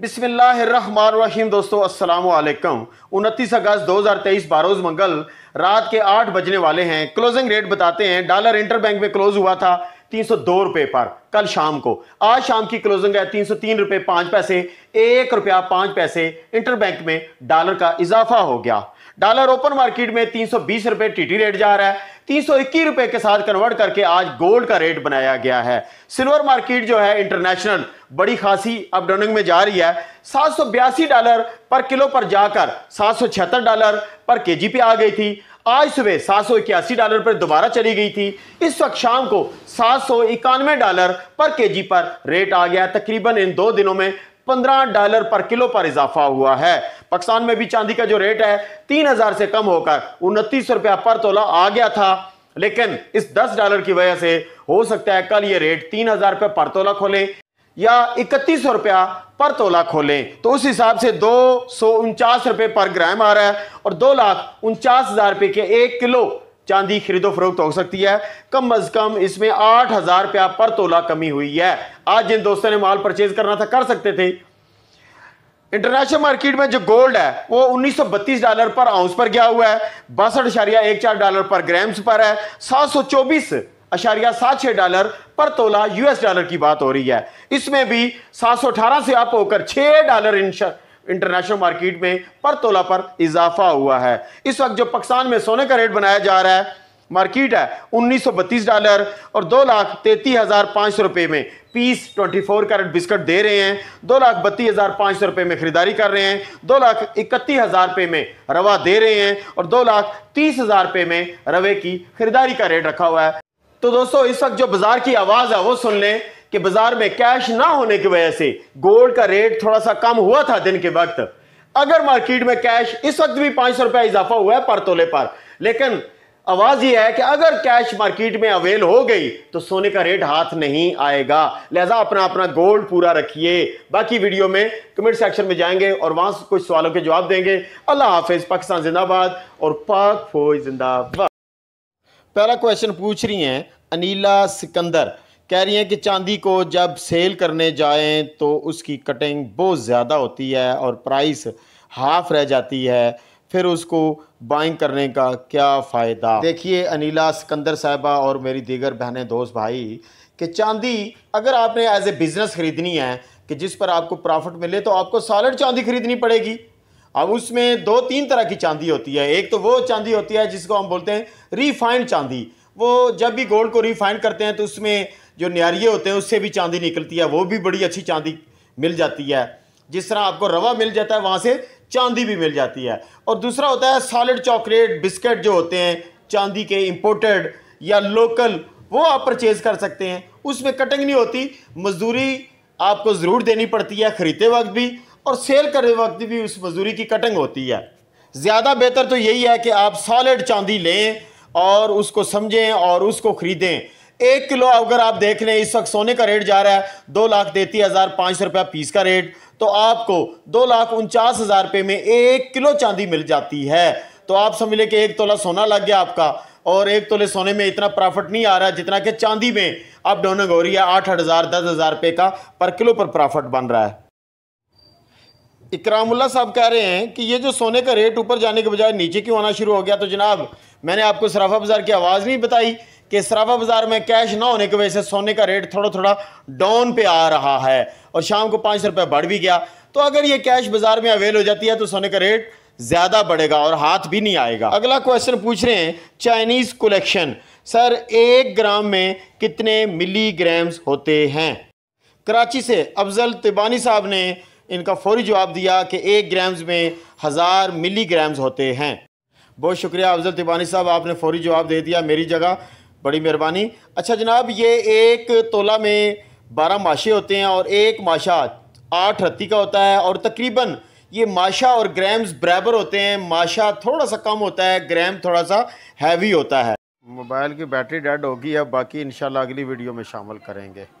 बिसमीम दोस्तों वालेकुम उनतीस अगस्त 2023 बारोज़ मंगल रात के आठ बजने वाले हैं क्लोजिंग रेट बताते हैं डॉलर इंटर बैंक में क्लोज हुआ था तीन सौ दो रुपये पर कल शाम को आज शाम की क्लोजिंग है तीन सौ तीन रुपये पाँच पैसे एक रुपया पाँच पैसे इंटर बैंक में डॉलर का इजाफा हो गया डॉलर ओपन मार्केट में तीन सौ बीस रुपए टीटी रेट जा रहा है तीन सौ इक्कीस रुपए के साथ कन्वर्ट करके आज गोल्ड का रेट बनाया गया है सिल्वर मार्केट जो है इंटरनेशनल बड़ी खासी अपडाउनिंग में जा रही है सात सौ बयासी डॉलर पर किलो पर जाकर सात सौ छिहत्तर डॉलर पर जी पे आ गई थी आज सुबह सात सौ इक्यासी डॉलर पर दोबारा चली गई थी इस वक्त शाम को सात सौ इक्यानवे डॉलर पर जी पर रेट आ गया तकरीबन इन दो दिनों में पंद्रह डॉलर पर किलो पर इजाफा हुआ है पाकिस्तान में भी चांदी का जो रेट है तीन हजार से कम होकर उनतीस रुपया पर तोला आ गया था लेकिन इस दस डॉलर की वजह से हो सकता है कल ये रेट तीन हजार रुपये पर तोला खोले या इकतीस सौ रुपया पर तोला खोलें तो उस हिसाब से दो सौ उनचास रुपये पर ग्राम आ रहा है और दो लाख उनचास हज़ार रुपये के एक किलो चांदी खरीदो फरोख्त हो सकती है कम अज कम इसमें आठ हज़ार रुपया पर तोला कमी हुई है आज जिन दोस्तों ने माल परचेज करना था कर सकते थे इंटरनेशनल मार्केट में जो गोल्ड है वो 1932 डॉलर पर आउंस पर गया हुआ है बासठ अशारिया एक चार डॉलर पर ग्राम्स पर है सात सौ चौबीस अशारिया सात छह डॉलर पर तोला यूएस डॉलर की बात हो रही है इसमें भी सात सौ अठारह से आप होकर छह डॉलर इंटरनेशनल मार्केट में पर तोला पर इजाफा हुआ है इस वक्त जो पाकिस्तान में सोने का रेट बनाया जा रहा है मार्केट है 1932 डॉलर और दो लाख तैतीस हज़ार पाँच सौ रुपये में पीस 24 कैरेट बिस्किट दे रहे हैं दो लाख बत्तीस हज़ार पाँच सौ रुपये में ख़रीदारी कर रहे हैं दो लाख इकतीस हज़ार रुपये में रवा दे रहे हैं और दो लाख तीस हज़ार रुपये में रवे की ख़रीदारी का रेट रखा हुआ है तो दोस्तों इस वक्त जो बाज़ार की आवाज़ है वो सुन लें कि बाज़ार में कैश ना होने की वजह से गोल्ड का रेट थोड़ा सा कम हुआ था दिन के वक्त अगर मार्केट में कैश इस वक्त भी पाँच सौ रुपया इजाफा हुआ है पर तोले पर लेकिन आवाज यह है कि अगर कैश मार्केट में अवेल हो गई तो सोने का रेट हाथ नहीं आएगा लिहाजा अपना अपना गोल्ड पूरा रखिए बाकी वीडियो में कमेंट सेक्शन में जाएंगे और वहां से कुछ सवालों के जवाब देंगे अल्लाह हाफिज पाकिस्तान जिंदाबाद और पाक फौज जिंदाबाद पहला क्वेश्चन पूछ रही हैं अनिला सिकंदर कह रही हैं कि चांदी को जब सेल करने जाएं तो उसकी कटिंग बहुत ज़्यादा होती है और प्राइस हाफ रह जाती है फिर उसको बाइंग करने का क्या फ़ायदा देखिए अनिला सिकंदर साहबा और मेरी दीगर बहनें दोस्त भाई कि चांदी अगर आपने एज ए बिज़नेस ख़रीदनी है कि जिस पर आपको प्रॉफिट मिले तो आपको सॉलिड चांदी ख़रीदनी पड़ेगी अब उसमें दो तीन तरह की चांदी होती है एक तो वो चांदी होती है जिसको हम बोलते हैं रिफाइंड चांदी वो जब भी गोल्ड को रिफाइंड करते हैं तो उसमें जो न्यारिये होते हैं उससे भी चांदी निकलती है वो भी बड़ी अच्छी चांदी मिल जाती है जिस तरह आपको रवा मिल जाता है वहाँ से चांदी भी मिल जाती है और दूसरा होता है सॉलिड चॉकलेट बिस्किट जो होते हैं चांदी के इम्पोर्टेड या लोकल वो आप परचेज़ कर सकते हैं उसमें कटिंग नहीं होती मजदूरी आपको ज़रूर देनी पड़ती है ख़रीदते वक्त भी और सेल करते वक्त भी उस मजदूरी की कटिंग होती है ज़्यादा बेहतर तो यही है कि आप सॉलिड चांदी लें और उसको समझें और उसको ख़रीदें एक किलो अगर आप देख रहे हैं इस वक्त सोने का रेट जा रहा है दो लाख तैतीस हज़ार पाँच सौ रुपया पीस का रेट तो आपको दो लाख उनचास हज़ार रुपये में एक किलो चांदी मिल जाती है तो आप समझ लें कि एक तोला सोना लग गया आपका और एक तोले सोने में इतना प्रॉफिट नहीं आ रहा जितना कि चांदी में अब डोनग हो रही है आठ आठ हज़ार दस हज़ार रुपये का पर किलो पर प्रॉफिट बन रहा है इकरामुल्ला साहब कह रहे हैं कि ये जो सोने का रेट ऊपर जाने के बजाय नीचे क्यों आना शुरू हो गया तो जनाब मैंने आपको सराफा बाज़ार की आवाज़ नहीं बताई कि सराफा बाज़ार में कैश ना होने की वजह से सोने का रेट थोड़ा थोड़ा डाउन पे आ रहा है और शाम को पाँच रुपये बढ़ भी गया तो अगर ये कैश बाज़ार में अवेल हो जाती है तो सोने का रेट ज़्यादा बढ़ेगा और हाथ भी नहीं आएगा अगला क्वेश्चन पूछ रहे हैं चाइनीज़ कलेक्शन सर एक ग्राम में कितने मिलीग्राम्स होते हैं कराची से अफजल तिबानी साहब ने इनका फौरी जवाब दिया कि एक ग्राम्स में हज़ार मिलीग्राम्स होते हैं बहुत शुक्रिया अफजल तिबानी साहब आपने फौरी जवाब दे दिया मेरी जगह बड़ी मेहरबानी अच्छा जनाब ये एक तोला में बारह माशे होते हैं और एक माशा आठ रत्ती का होता है और तकरीबन ये माशा और ग्राम्स बराबर होते हैं माशा थोड़ा सा कम होता है ग्राम थोड़ा सा हैवी होता है मोबाइल की बैटरी डेड होगी अब बाकी इन अगली वीडियो में शामिल करेंगे